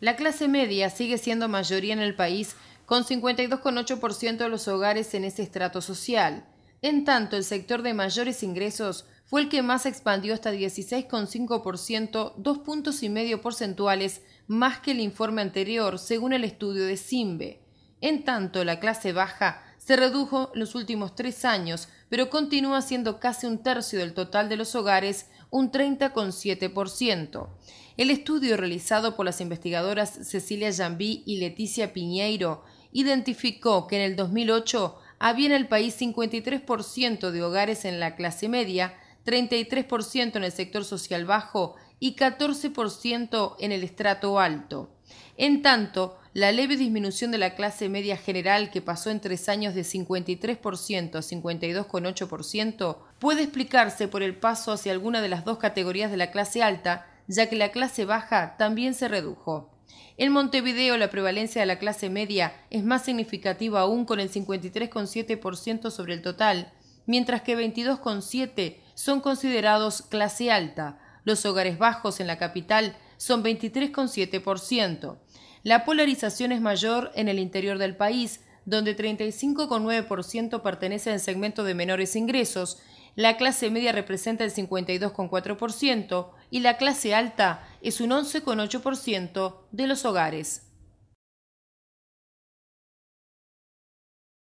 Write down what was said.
La clase media sigue siendo mayoría en el país, con 52,8% de los hogares en ese estrato social. En tanto, el sector de mayores ingresos fue el que más expandió hasta 16,5%, dos puntos y medio porcentuales más que el informe anterior, según el estudio de CIMBE. En tanto, la clase baja se redujo en los últimos tres años, pero continúa siendo casi un tercio del total de los hogares, un 30,7%. El estudio realizado por las investigadoras Cecilia Jambí y Leticia Piñeiro identificó que en el 2008 había en el país 53% de hogares en la clase media, 33% en el sector social bajo y 14% en el estrato alto. En tanto, la leve disminución de la clase media general que pasó en tres años de 53% a 52,8% puede explicarse por el paso hacia alguna de las dos categorías de la clase alta, ya que la clase baja también se redujo. En Montevideo la prevalencia de la clase media es más significativa aún con el 53,7% sobre el total, mientras que 22,7% son considerados clase alta. Los hogares bajos en la capital son 23,7%. La polarización es mayor en el interior del país, donde 35,9% pertenece al segmento de menores ingresos, la clase media representa el 52,4% y la clase alta es un 11,8% de los hogares.